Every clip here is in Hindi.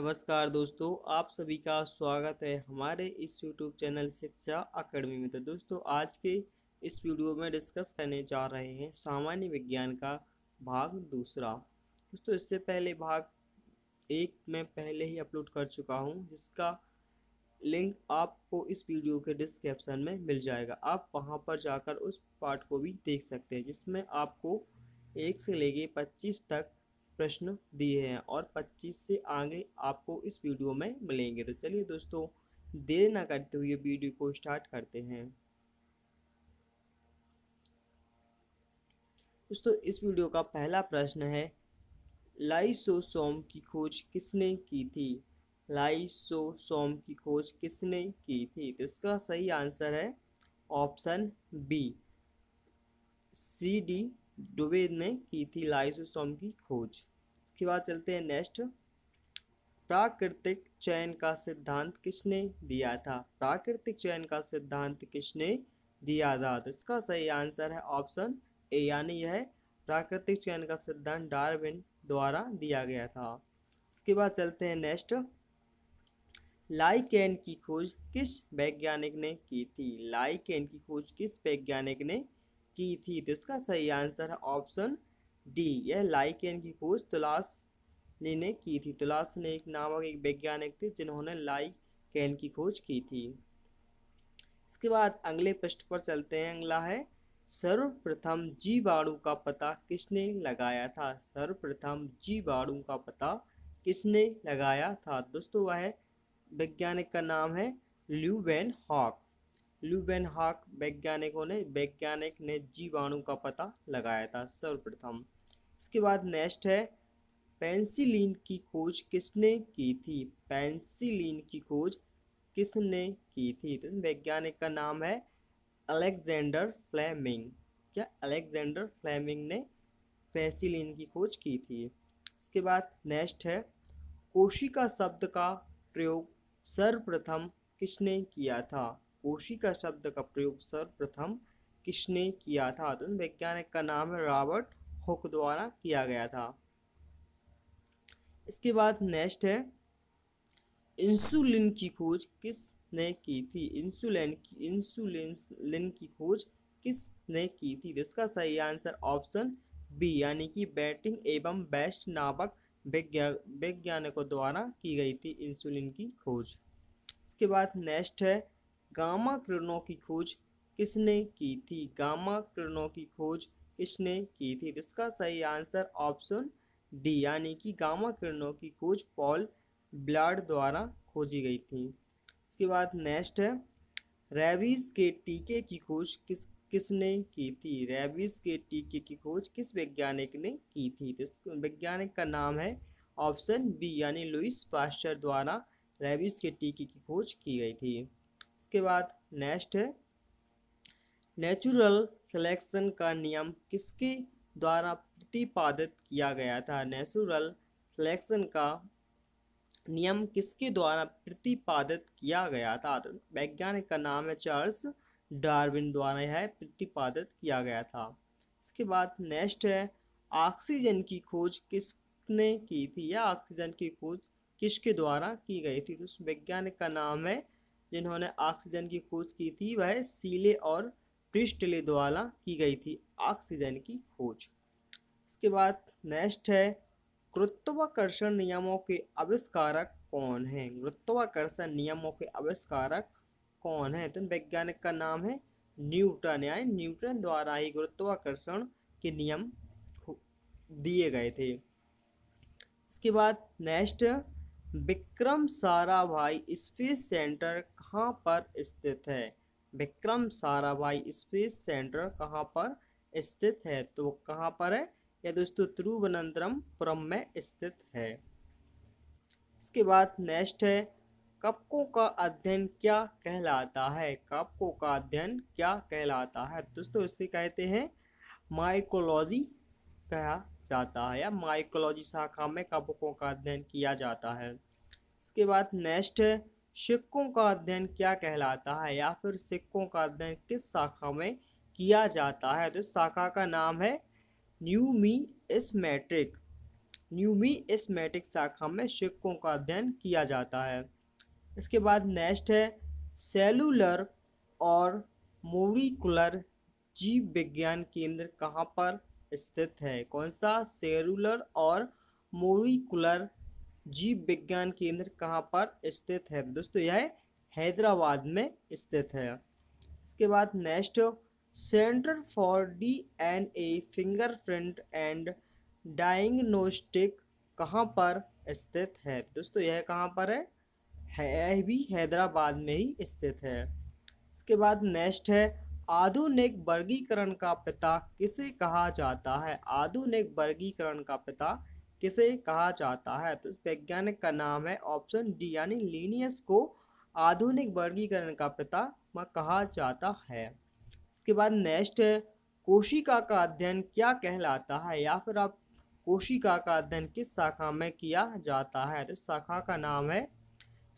नमस्कार दोस्तों आप सभी का स्वागत है हमारे इस यूट्यूब चैनल शिक्षा अकेडमी में तो दोस्तों आज के इस वीडियो में डिस्कस करने जा रहे हैं सामान्य विज्ञान का भाग दूसरा दोस्तों इससे पहले भाग एक मैं पहले ही अपलोड कर चुका हूं जिसका लिंक आपको इस वीडियो के डिस्क्रिप्शन में मिल जाएगा आप वहाँ पर जाकर उस पार्ट को भी देख सकते हैं जिसमें आपको एक से लेके पच्चीस तक प्रश्न दिए हैं और 25 से आगे आपको इस वीडियो में मिलेंगे तो चलिए दोस्तों देर ना करते हुए वीडियो को स्टार्ट करते हैं दोस्तों इस वीडियो का पहला प्रश्न है लाइसोसोम की खोज किसने की थी लाइसोसोम की खोज किसने की थी तो इसका सही आंसर है ऑप्शन बी सी डी डुबे ने की थी लाइसोसोम की खोज इसके बाद चलते हैं नेक्स्ट प्राकृतिक चयन का सिद्धांत किसने दिया था प्राकृतिक चयन का सिद्धांत किसने दिया था तो इसका सही आंसर है ऑप्शन ए यानी यह प्राकृतिक चयन का सिद्धांत डार्विन द्वारा दिया गया था इसके बाद चलते हैं नेक्स्ट लाइकेन की खोज किस वैज्ञानिक ने की थी लाइकेन की खोज किस वैज्ञानिक ने की थी तो इसका सही आंसर है ऑप्शन डी यह लाइकेन की खोज तुलास ने की थी तुलास ने एक नामक एक वैज्ञानिक थे जिन्होंने लाइकेन की खोज की थी इसके बाद अगले पृष्ठ पर चलते हैं अगला है सर्वप्रथम जीवाणु का पता किसने लगाया था सर्वप्रथम जीवाणु का पता किसने लगाया था दोस्तों वह वैज्ञानिक का नाम है ल्यूवेन हॉक लुबेनहाक वैज्ञानिकों ने वैज्ञानिक ने जीवाणु का पता लगाया था सर्वप्रथम इसके बाद नेक्स्ट है पेंसिलिन की खोज किसने की थी पेंसिलिन की खोज किसने की थी तो वैज्ञानिक का नाम है अलेक्जेंडर फ्लेमिंग क्या अलेक्जेंडर फ्लेमिंग ने पेंसिलिन की खोज की थी इसके बाद नेक्स्ट है कोशिका शब्द का प्रयोग सर्वप्रथम किसने किया था कोशिका शब्द का प्रयोग सर्वप्रथम किसने किया था तो वैज्ञानिक का नाम है रॉबर्ट हुक द्वारा किया गया था इसके बाद नेक्स्ट है इंसुलिन की खोज किसने की थी इंसुलिन की इंसुलिन की खोज किसने की थी तो इसका सही आंसर ऑप्शन बी यानी कि बैटिंग एवं बेस्ट नामक वैज्ञानिकों द्वारा की गई थी इंसुलिन की खोज इसके बाद नेक्स्ट है गामा किरणों की खोज किसने की थी गामा किरणों की खोज किसने की थी तो इसका सही आंसर ऑप्शन डी यानी कि गामा किरणों की खोज पॉल ब्लाड द्वारा खोजी गई थी इसके बाद नेक्स्ट है रेबीज के टीके की खोज किस किसने की थी रेबीज के टीके की खोज किस वैज्ञानिक ने की थी तो इस वैज्ञानिक का नाम है ऑप्शन बी यानी लुइस पास्टर द्वारा रेबीज के टीके की खोज की गई थी इसके बाद नेक्स्ट है नेचुरल सिलेक्शन का नियम किसके द्वारा प्रतिपादित किया गया था नेचुरल सिलेक्शन का नियम किसके द्वारा प्रतिपादित किया गया था तो वैज्ञानिक का नाम है चार्ल्स डार्विन द्वारा यह प्रतिपादित किया गया था इसके बाद नेक्स्ट है ऑक्सीजन की खोज किसने की थी या ऑक्सीजन की खोज किसके द्वारा की गई थी तो उस वैज्ञानिक का नाम है जिन्होंने ऑक्सीजन की खोज की थी वह सीले और पृष्ठले द्वारा की गई थी ऑक्सीजन की खोज इसके बाद नेक्स्ट है गुरुत्वाकर्षण नियमों के आविष्कारक कौन है गुरुत्वाकर्षण नियमों के आविष्कारक कौन है तो वैज्ञानिक का नाम है न्यूटन या न्यूटन द्वारा ही गुरुत्वाकर्षण के नियम दिए गए थे इसके बाद next Vikram Sarabhai space centre कहाँ पर स्थित है विक्रम साराभाई स्पेस सेंटर कहाँ पर स्थित है तो कहाँ पर है या दोस्तों तिरुवनंतरमपुरम में स्थित है इसके बाद नेक्स्ट है कपकों का अध्ययन क्या कहलाता है कपकों का अध्ययन क्या कहलाता है दोस्तों इसे कहते हैं माइकोलॉजी कहा जाता है या माइकोलॉजी शाखा में कवकों का अध्ययन किया जाता है इसके बाद नेक्स्ट है सिक्कों का अध्ययन क्या कहलाता है या फिर सिक्कों का अध्ययन किस शाखा में किया जाता है तो शाखा का नाम है न्यूमीस्मेट्रिक न्यूमीस्मेटिक शाखा में सिक्कों का अध्ययन किया जाता है इसके बाद नेक्स्ट है सेलुलर और मोलिकुलर जीव विज्ञान केंद्र कहाँ पर स्थित है कौन सा सेलुलर और मोलिकुलर जीव विज्ञान केंद्र कहाँ पर स्थित है दोस्तों यह है हैदराबाद में स्थित है इसके बाद next centre for D N A fingerprint and diagnostic कहाँ पर स्थित है दोस्तों यह कहाँ पर है यह है भी हैदराबाद में ही स्थित है इसके बाद नेक्स्ट है आधुनिक वर्गीकरण का पिता किसे कहा जाता है आधुनिक वर्गीकरण का पिता किसे कहा जाता है तो वैज्ञानिक का नाम है ऑप्शन डी यानी लीनियस को आधुनिक वर्गीकरण का पिता कहा जाता है इसके बाद नेक्स्ट है कोशिका का अध्ययन क्या कहलाता है या फिर आप कोशिका का अध्ययन किस शाखा में किया जाता है तो शाखा का नाम है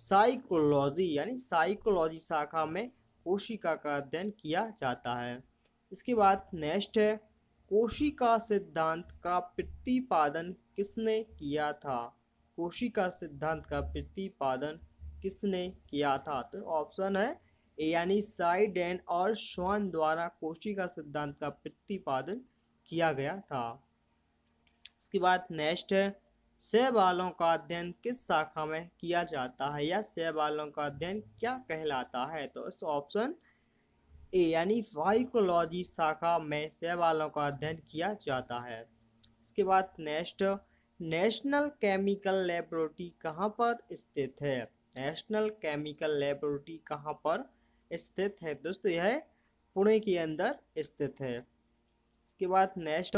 साइकोलॉजी यानी साइकोलॉजी शाखा में कोशिका का अध्ययन किया जाता है इसके बाद नेक्स्ट है कोशिका सिद्धांत का प्रतिपादन किसने किया था कोशिका सिद्धांत का प्रतिपादन किसने किया था तो ऑप्शन है ए यानी साइड एन और श्वान द्वारा कोशिका सिद्धांत का प्रतिपादन किया गया था इसके बाद नेक्स्ट है शैवालों का अध्ययन किस शाखा में किया जाता है या शैवालों का अध्ययन क्या कहलाता है तो इस ऑप्शन ए यानी वाइकोलॉजी शाखा में शैवालों का अध्ययन किया जाता है इसके बाद नेक्स्ट नेशनल केमिकल लेबोरेटरी कहाँ पर स्थित है नेशनल केमिकल लेबोरेटरी कहाँ पर स्थित है दोस्तों यह पुणे के अंदर स्थित है इसके बाद नेक्स्ट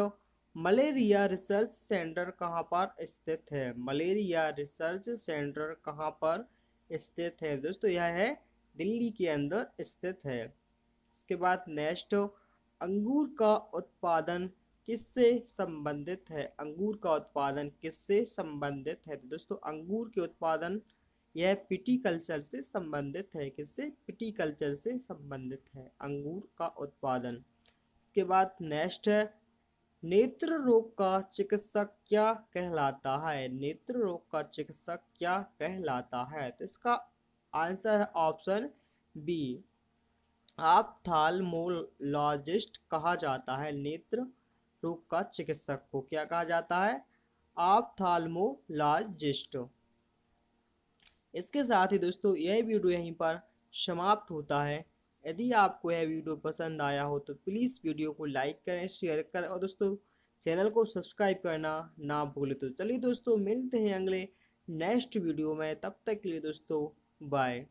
मलेरिया रिसर्च सेंटर कहाँ पर स्थित है मलेरिया रिसर्च सेंटर कहाँ पर स्थित है दोस्तों यह है दिल्ली के अंदर स्थित है इसके बाद नेक्स्ट अंगूर का उत्पादन किससे संबंधित है अंगूर का उत्पादन किससे संबंधित है दोस्तों अंगूर के उत्पादन यह कल्चर से संबंधित है किससे पिटीकल्चर से संबंधित है अंगूर का उत्पादन इसके बाद नेक्स्ट है नेत्र रोग का चिकित्सक क्या कहलाता है नेत्र रोग का चिकित्सक क्या कहलाता है तो इसका आंसर है ऑप्शन बी आप थालमोलॉजिस्ट कहा जाता है नेत्र रोग का चिकित्सक को क्या कहा जाता है आप थालमोलॉजिस्ट इसके साथ ही दोस्तों यह वीडियो यहीं पर समाप्त होता है यदि आपको यह वीडियो पसंद आया हो तो प्लीज़ वीडियो को लाइक करें शेयर करें और दोस्तों चैनल को सब्सक्राइब करना ना भूलें तो चलिए दोस्तों मिलते हैं अगले नेक्स्ट वीडियो में तब तक के लिए दोस्तों बाय